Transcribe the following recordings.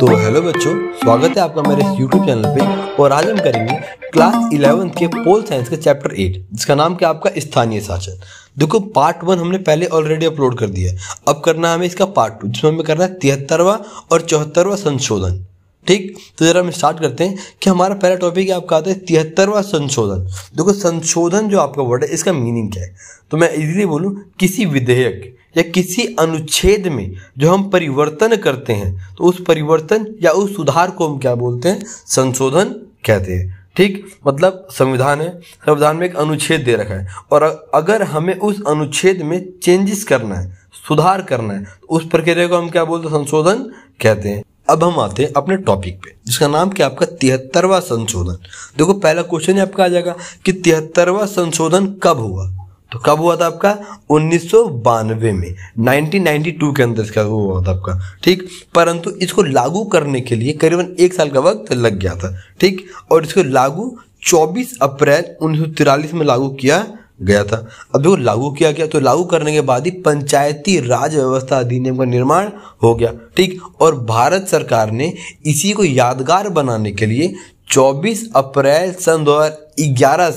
तो हेलो बच्चों स्वागत है आपका मेरे इस यूट्यूब चैनल पे और आज हम करेंगे क्लास इलेवेंथ के पोल साइंस का चैप्टर एट जिसका नाम क्या आपका स्थानीय शासन देखो पार्ट वन हमने पहले ऑलरेडी अपलोड कर दिया है अब करना है हमें इसका पार्ट टू जिसमें हमें करना है तिहत्तरवा और चौहत्तरवा संशोधन ठीक तो जरा हम स्टार्ट करते हैं कि हमारा पहला टॉपिक आपका आता है तिहत्तरवा संशोधन देखो संशोधन जो आपका वर्ड है इसका मीनिंग क्या है तो मैं इजीली बोलूँ किसी विधेयक या किसी अनुच्छेद में जो हम परिवर्तन करते हैं तो उस परिवर्तन या उस सुधार को हम क्या बोलते हैं संशोधन कहते हैं ठीक मतलब संविधान है संविधान में एक अनुच्छेद दे रखा है और अगर हमें उस अनुच्छेद में चेंजेस करना है सुधार करना है तो उस प्रक्रिया को हम क्या बोलते हैं संशोधन कहते हैं अब हम आते हैं अपने टॉपिक पे जिसका नाम क्या आपका तिहत्तरवा संशोधन देखो पहला क्वेश्चन आपका आ जाएगा कि तिहत्तरवा संशोधन कब हुआ तो कब हुआ था आपका उन्नीस में 1992 के अंदर इसका हुआ था आपका ठीक परंतु इसको लागू करने के लिए करीबन एक साल का वक्त लग गया था ठीक और इसको लागू 24 अप्रैल उन्नीस में लागू किया गया था अब देखो लागू किया गया तो लागू करने के बाद ही पंचायती राज व्यवस्था अधिनियम का निर्माण हो गया ठीक और भारत सरकार ने इसी को यादगार बनाने के लिए 24 अप्रैल सन दो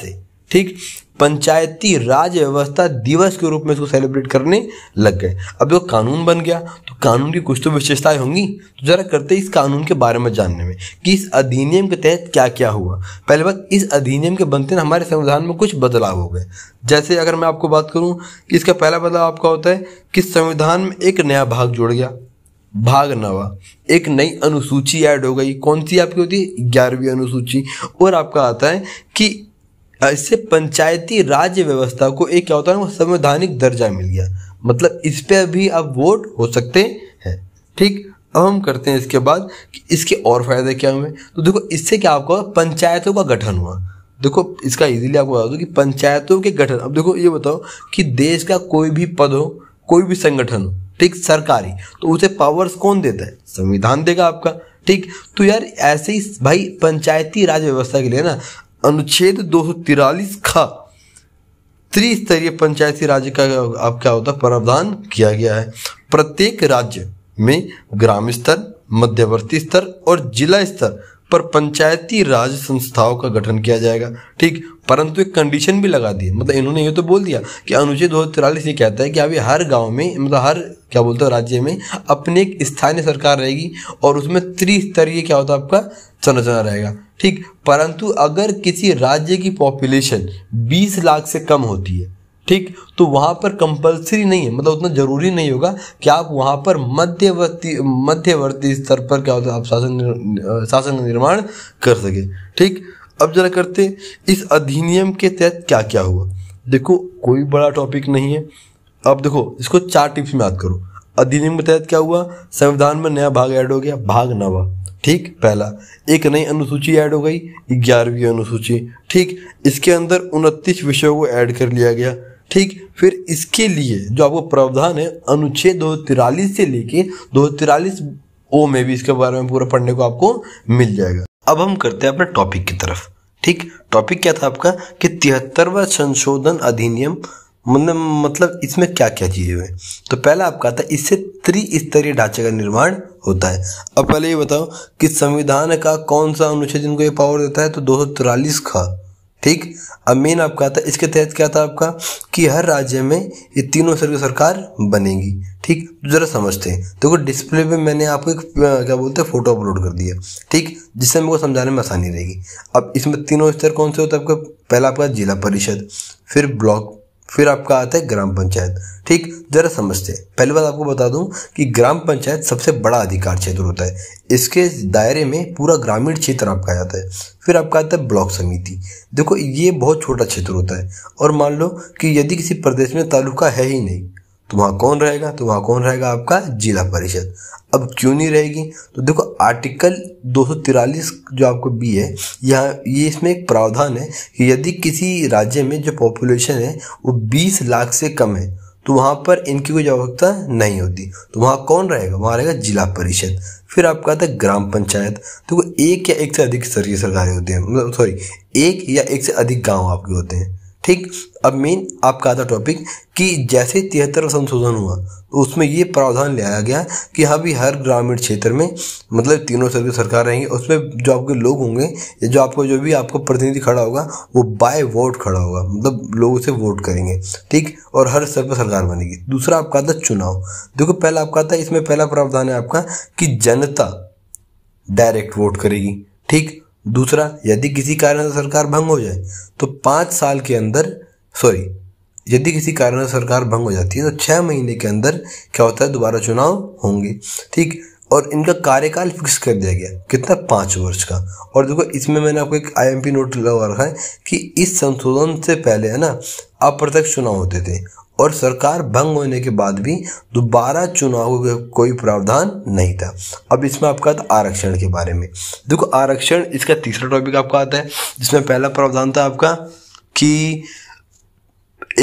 से ठीक पंचायती राज व्यवस्था दिवस के रूप में इसको सेलिब्रेट करने लग गए अब जो कानून बन गया तो कानून की कुछ तो विशेषताएं होंगी तो जरा करते इस कानून के बारे में जानने में कि इस अधिनियम के तहत क्या क्या हुआ पहले बात इस अधिनियम के बनते ना हमारे संविधान में कुछ बदलाव हो गए जैसे अगर मैं आपको बात करूँ कि इसका पहला बदलाव आपका होता है कि संविधान में एक नया भाग जोड़ गया भाग नवा एक नई अनुसूची ऐड हो गई कौन सी आपकी होती है ग्यारहवीं अनुसूची और आपका आता है कि इससे पंचायती राज व्यवस्था को एक क्या होता है संवैधानिक दर्जा मिल गया मतलब इस पर भी आप वोट हो सकते हैं ठीक अब हम करते हैं इसके बाद कि इसके और फायदे क्या हुए तो देखो इससे क्या आपका पंचायतों का गठन हुआ देखो इसका इजीली आपको बता दो कि पंचायतों के गठन अब देखो ये बताओ कि देश का कोई भी पद हो कोई भी संगठन हो ठीक सरकारी तो उसे पावर्स कौन देता है संविधान देगा आपका ठीक तो यार ऐसे ही भाई पंचायती राज व्यवस्था के लिए ना अनुच्छेद दो सौ तिरालीस खा त्रिस्तरीय पंचायती राज्य का आप क्या होता है प्रावधान किया गया है प्रत्येक राज्य में ग्राम स्तर मध्यवर्ती स्तर और जिला स्तर पर पंचायती राज संस्थाओं का गठन किया जाएगा ठीक परंतु एक कंडीशन भी लगा दी मतलब इन्होंने ये तो बोल दिया कि अनुच्छेद दो तिरालीस ये कहता है कि अभी हर गांव में मतलब हर क्या बोलते हैं राज्य में अपनी एक स्थानीय सरकार रहेगी और उसमें त्रिस्तरीय क्या होता है आपका संरचना रहेगा ठीक परंतु अगर किसी राज्य की पॉपुलेशन 20 लाख से कम होती है ठीक तो वहाँ पर कंपलसरी नहीं है मतलब उतना ज़रूरी नहीं होगा कि आप वहाँ पर मध्यवर्ती मध्यवर्ती स्तर पर क्या होता है आप शासन शासन का निर्माण कर सके ठीक अब जरा करते इस अधिनियम के तहत क्या क्या हुआ देखो कोई बड़ा टॉपिक नहीं है अब देखो इसको चार टिप्स में याद करो अधिनियम के तहत क्या हुआ संविधान में नया भाग ऐड हो गया भाग नवा ठीक पहला एक नई अनुसूची ऐड हो गई ग्यारहवीं अनुसूची ठीक इसके अंदर उनतीस विषयों को ऐड कर लिया गया ठीक फिर इसके लिए जो आपको प्रावधान है अनुच्छेद दो तिरालीस से लेके दो तिरालीस ओ में भी इसके बारे में पूरा पढ़ने को आपको मिल जाएगा अब हम करते हैं अपने टॉपिक की तरफ ठीक टॉपिक क्या था आपका कि तिहत्तरवा संशोधन अधिनियम मतलब इसमें क्या क्या चीज़ें हुए तो पहला आपका आता है इससे त्रिस्तरीय ढांचे का निर्माण होता है अब पहले ये बताओ कि संविधान का कौन सा अनुच्छेद इनको ये पावर देता है तो दो का ठीक अब मेन आपका आता है इसके तहत क्या था आपका कि हर राज्य में ये तीनों स्तर की सरकार बनेगी ठीक जरा समझते हैं देखो तो डिस्प्ले पे मैंने आपको एक क्या बोलते हैं फोटो अपलोड कर दिया ठीक जिससे मेरे को समझाने में आसानी रहेगी अब इसमें तीनों स्तर कौन से होते हैं आपका पहला आपका जिला परिषद फिर ब्लॉक फिर आपका आता है ग्राम पंचायत ठीक जरा समझते हैं पहली बात आपको बता दूं कि ग्राम पंचायत सबसे बड़ा अधिकार क्षेत्र होता है इसके दायरे में पूरा ग्रामीण क्षेत्र आपका आता है फिर आपका आता है ब्लॉक समिति देखो ये बहुत छोटा क्षेत्र होता है और मान लो कि यदि किसी प्रदेश में तालुका है ही नहीं तो वहाँ कौन रहेगा तो वहाँ कौन रहेगा आपका जिला परिषद अब क्यों नहीं रहेगी तो देखो आर्टिकल दो जो आपको बी है यहाँ ये इसमें एक प्रावधान है कि यदि किसी राज्य में जो पॉपुलेशन है वो 20 लाख से कम है तो वहाँ पर इनकी कोई आवश्यकता नहीं होती तो वहाँ कौन रहेगा वहाँ रहेगा जिला परिषद फिर आपका आता है ग्राम पंचायत देखो तो एक या एक से अधिक स्तरीय सरकारें होती हैं मतलब सॉरी एक या एक से अधिक गांव आपके होते हैं ठीक अब मेन आपका आता टॉपिक कि जैसे तिहत्तर संशोधन हुआ तो उसमें ये प्रावधान लाया गया कि हाँ भी हर ग्रामीण क्षेत्र में मतलब तीनों की सरकार रहेंगी उसमें जो आपके लोग होंगे या जो आपको जो भी आपका प्रतिनिधि खड़ा होगा वो बाय वोट खड़ा होगा मतलब लोग उसे वोट करेंगे ठीक और हर स्तर पर सरकार बनेगी दूसरा आपका आता चुनाव देखो पहला आपका आता इसमें पहला प्रावधान है आपका कि जनता डायरेक्ट वोट करेगी ठीक दूसरा यदि किसी कारण से सरकार भंग हो जाए तो पाँच साल के अंदर सॉरी यदि किसी कारण से सरकार भंग हो जाती है तो छः महीने के अंदर क्या होता है दोबारा चुनाव होंगे ठीक और इनका कार्यकाल फिक्स कर दिया गया कितना पाँच वर्ष का और देखो इसमें मैंने आपको एक आईएमपी नोट लगा रखा है कि इस संशोधन से पहले है ना अप्रत्यक्ष चुनाव होते थे और सरकार भंग होने के बाद भी दोबारा चुनाव का कोई प्रावधान नहीं था अब इसमें आपका था आरक्षण के बारे में देखो आरक्षण इसका तीसरा टॉपिक आपका आता है जिसमें पहला प्रावधान था आपका कि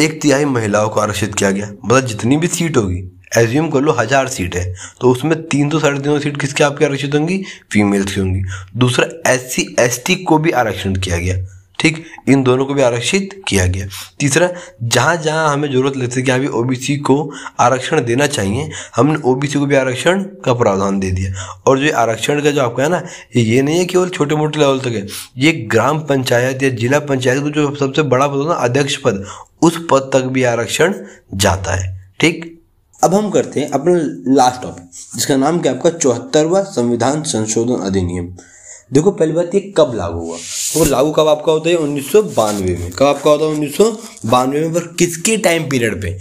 एक तिहाई महिलाओं को आरक्षित किया गया मतलब जितनी भी सीट होगी एज्यूम कर लो हज़ार सीट है तो उसमें तीन सौ तो साढ़े तीन सौ सीट किसके आपकी आरक्षित होंगी फीमेल्स की होंगी दूसरा एस सी एस टी को भी आरक्षण किया गया ठीक इन दोनों को भी आरक्षित किया गया तीसरा जहां जहाँ हमें ज़रूरत लगती है कि अभी ओबीसी को आरक्षण देना चाहिए हमने ओबीसी को भी आरक्षण का प्रावधान दे दिया और जो आरक्षण का जो आपका है ना ये ये नहीं है केवल छोटे मोटे लेवल तक है ये ग्राम पंचायत या जिला पंचायत का जो सबसे बड़ा पद होता है अध्यक्ष पद उस पद तक भी आरक्षण जाता है ठीक अब हम करते हैं अपना लास्ट टॉपिक जिसका नाम क्या आपका चौहत्तरवा संविधान संशोधन अधिनियम देखो पहली बात ये कब लागू हुआ वो लागू कब आपका होता है उन्नीस में कब आपका होता है उन्नीस में पर किसके टाइम पीरियड पे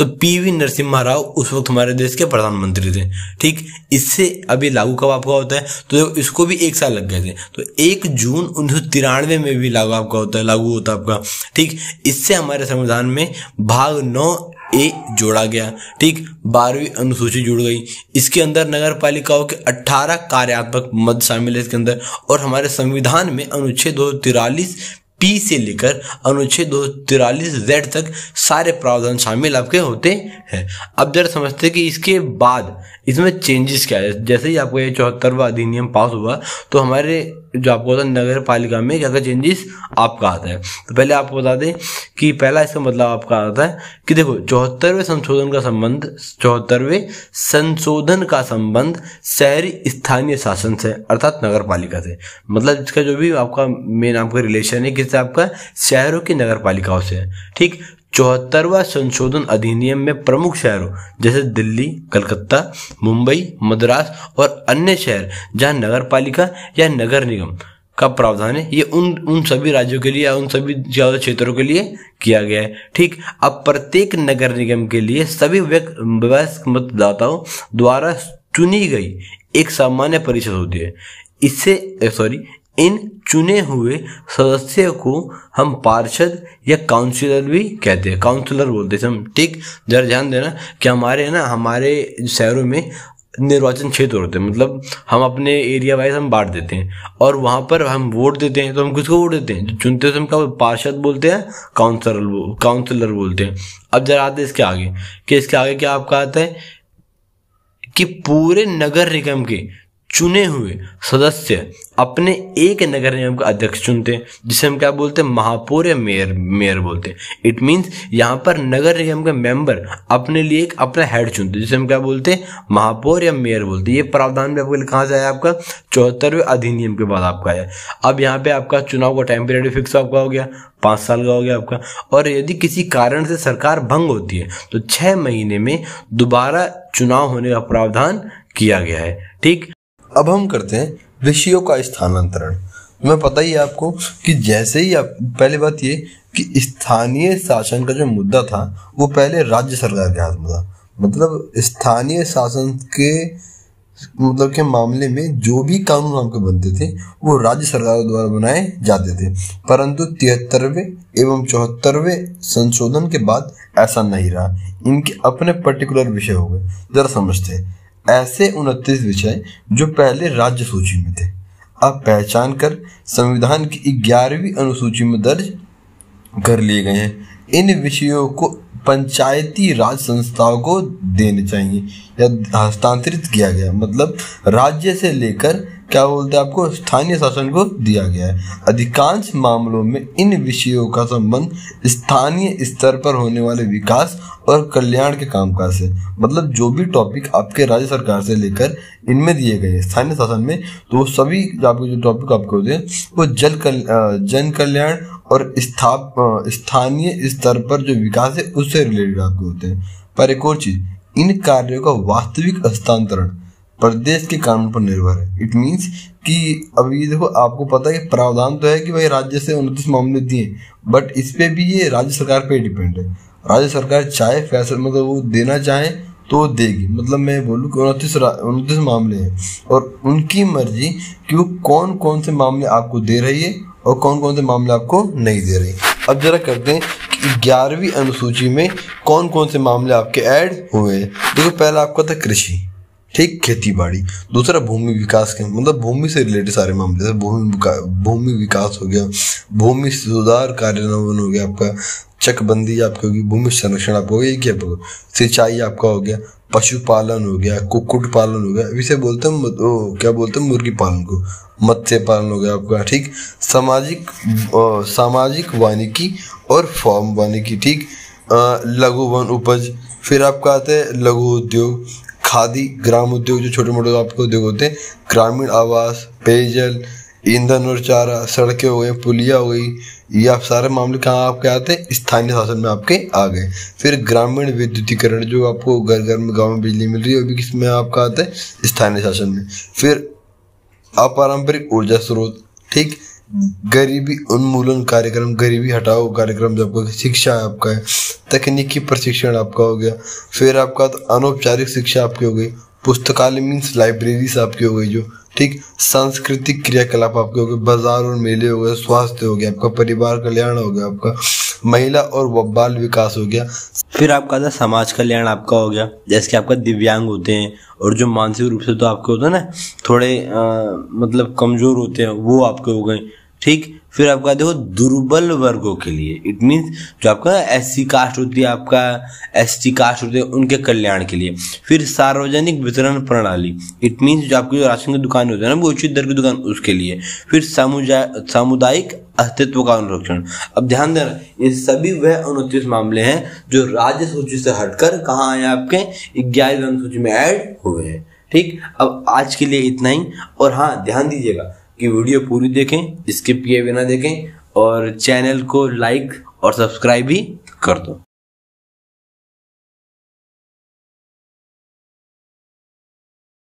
तो पीवी नरसिम्हा राव उस वक्त हमारे देश के प्रधानमंत्री थे ठीक इससे अभी लागू कब आपका होता है तो इसको भी एक साल लग गए थे तो एक जून उन्नीस में भी लागू आपका होता है लागू होता है आपका ठीक इससे हमारे संविधान में भाग नौ ए जोड़ा गया ठीक बारहवीं अनुसूची जुड़ गई इसके अंदर नगर पालिकाओं के 18 कार्यात्मक मद शामिल है इसके अंदर और हमारे संविधान में अनुच्छेद दो तिरालीस पी से लेकर अनुच्छेद दो तिरालीस जेड तक सारे प्रावधान शामिल आपके होते हैं अब जरा समझते हैं कि इसके बाद इसमें चेंजेस क्या है जैसे ही आपको ये चौहत्तरवा अधिनियम पास हुआ तो हमारे जो आपको होता है नगर पालिका में क्या चेंजेस आपका आता है तो पहले आपको बता दें कि पहला इसका मतलब आपका आता है कि देखो चौहत्तरवें संशोधन का संबंध चौहत्तरवें संशोधन का संबंध शहरी स्थानीय शासन से अर्थात नगर पालिका से मतलब इसका जो भी आपका मेन आपका रिलेशन है किससे आपका शहरों की नगर पालिकाओं से ठीक चौहत्तरवा संशोधन अधिनियम में प्रमुख शहरों जैसे दिल्ली कलकत्ता मुंबई मद्रास और अन्य शहर जहां नगर पालिका या नगर निगम का प्रावधान है ये उन उन सभी राज्यों के लिए उन सभी ज्यादा क्षेत्रों के लिए किया गया है ठीक अब प्रत्येक नगर निगम के लिए सभी वयस्क मतदाताओं द्वारा चुनी गई एक सामान्य परिषद होती है इससे सॉरी इन चुने हुए सदस्य को हम पार्षद या काउंसिलर भी कहते हैं काउंसिलर बोलते हैं हम ठीक जरा ध्यान देना कि हमारे ना हमारे शहरों में निर्वाचन क्षेत्र होते हैं मतलब हम अपने एरिया वाइज हम बांट देते हैं और वहाँ पर हम वोट देते हैं तो हम किसको वोट देते हैं जो तो चुनते हैं तो हम क्या पार्षद बोलते हैं काउंसलर काउंसलर बोलते हैं अब जरा आते हैं इसके आगे कि इसके आगे क्या आपका आता है कि पूरे नगर निगम के चुने हुए सदस्य अपने एक नगर निगम का अध्यक्ष चुनते हैं जिसे हम क्या बोलते हैं महापौर या मेयर मेयर बोलते हैं इट मीन्स यहाँ पर नगर निगम के मेंबर अपने लिए एक अपना हेड चुनते हैं जिसे हम क्या बोलते हैं महापौर या मेयर बोलते हैं ये प्रावधान भी आपके लिए कहाँ से आया आपका चौहत्तरवें अधिनियम के बाद आपका आया अब यहाँ पे आपका चुनाव का टाइम पीरियड फिक्स आपका हो गया पाँच साल का हो गया आपका और यदि किसी कारण से सरकार भंग होती है तो छः महीने में दोबारा चुनाव होने का प्रावधान किया गया है ठीक अब हम करते हैं विषयों का स्थानांतरण मैं पता ही आपको कि जैसे ही आप पहली बात ये कि स्थानीय शासन का जो मुद्दा था वो पहले राज्य सरकार के हाथ में था मतलब स्थानीय शासन के मतलब के मामले में जो भी कानून आपके बनते थे वो राज्य सरकार द्वारा बनाए जाते थे परंतु तिहत्तरवें एवं चौहत्तरवें संशोधन के बाद ऐसा नहीं रहा इनके अपने पर्टिकुलर विषय हो गए जरा समझते हैं ऐसे उनतीस विषय जो पहले राज्य सूची में थे अब पहचान कर संविधान की ग्यारहवीं अनुसूची में दर्ज कर लिए गए हैं इन विषयों को पंचायती राज संस्थाओं को देने चाहिए या हस्तांतरित किया गया मतलब राज्य से लेकर क्या बोलते हैं आपको स्थानीय शासन को दिया गया है अधिकांश मामलों में इन विषयों का संबंध स्थानीय स्तर पर होने वाले विकास और कल्याण के कामकाज से मतलब जो भी टॉपिक आपके राज्य सरकार से लेकर इनमें दिए गए स्थानीय शासन में तो सभी आपके जो टॉपिक आपके होते हैं वो जल कल, जन कल्याण और स्थाप स्थानीय स्तर पर जो विकास है उससे रिलेटेड आपके होते हैं पर एक और चीज इन कार्यों का वास्तविक हस्तांतरण प्रदेश के कानून पर निर्भर है इट मीन्स कि अभी देखो आपको पता है कि प्रावधान तो है कि भाई राज्य से उनतीस मामले दिए बट इस पर भी ये राज्य सरकार पे डिपेंड है राज्य सरकार चाहे फैसला मतलब वो देना चाहे तो देगी मतलब मैं बोलूँ कि उनतीस उनतीस मामले हैं और उनकी मर्जी कि वो कौन कौन से मामले आपको दे रही है और कौन कौन से मामले आपको नहीं दे रही अब जरा करते हैं ग्यारहवीं अनुसूची में कौन कौन से मामले आपके ऐड हुए हैं देखो पहला आपका था कृषि ठीक खेती बाड़ी दूसरा भूमि विकास के मतलब भूमि से रिलेटेड सारे मामले जैसे भूमि भूमि विकास हो गया भूमि सुधार कार्यान्वयन हो गया आपका चकबंदी आपकी होगी भूमि संरक्षण आपका हो ये सिंचाई आपका हो गया पशुपालन हो गया कुक्कुट पालन हो गया इसे बोलते हैं ओ, क्या बोलते हैं मुर्गी पालन को मत्स्य पालन हो गया आपका ठीक सामाजिक सामाजिक वानिकी और फॉर्म वानिकी ठीक लघु वन उपज फिर आपका आता है लघु उद्योग खादी ग्राम उद्योग जो छोटे मोटे आपके उद्योग होते हैं ग्रामीण आवास पेयजल ईंधन और चारा सड़कें हो गई पुलिया हो गई ये आप सारे मामले कहाँ आपके आते हैं स्थानीय शासन में आपके आ गए फिर ग्रामीण विद्युतीकरण जो आपको घर घर में गाँव में बिजली मिल रही है वो भी किस में आपका आता है स्थानीय शासन में फिर अपारंपरिक ऊर्जा स्रोत ठीक गरीबी उन्मूलन कार्यक्रम गरीबी हटाओ कार्यक्रम जो आपका शिक्षा आपका है तकनीकी प्रशिक्षण आपका हो गया फिर आपका तो अनौपचारिक शिक्षा आपकी हो गई पुस्तकालय मीन्स लाइब्रेरीज आपकी हो गई जो ठीक सांस्कृतिक क्रियाकलाप आपके हो गए बाजार और मेले हो गए स्वास्थ्य हो गया आपका परिवार कल्याण हो गया आपका महिला और बाल विकास हो गया फिर आपका था समाज कल्याण आपका हो गया जैसे कि आपका दिव्यांग होते हैं और जो मानसिक रूप से तो आपके होते हैं ना थोड़े आ, मतलब कमज़ोर होते हैं वो आपके हो गए ठीक फिर आपका देखो दुर्बल वर्गों के लिए इट मीन्स जो आपका एस सी कास्ट होती है आपका एस टी कास्ट होती है उनके कल्याण के लिए फिर सार्वजनिक वितरण प्रणाली इट मीन्स जो आपकी जो राशन की दुकान होती है ना उचित दर की दुकान उसके लिए फिर सामुदायिक अस्तित्व का अनुरक्षण अब ध्यान देना ये सभी वह अनुचित मामले हैं जो राज्य सूची से हटकर कहाँ आए आपके ग्यारह सूची में ऐड हुए हैं ठीक अब आज के लिए इतना ही और हाँ ध्यान दीजिएगा की वीडियो पूरी देखें स्किप किए बिना देखें और चैनल को लाइक और सब्सक्राइब भी कर दो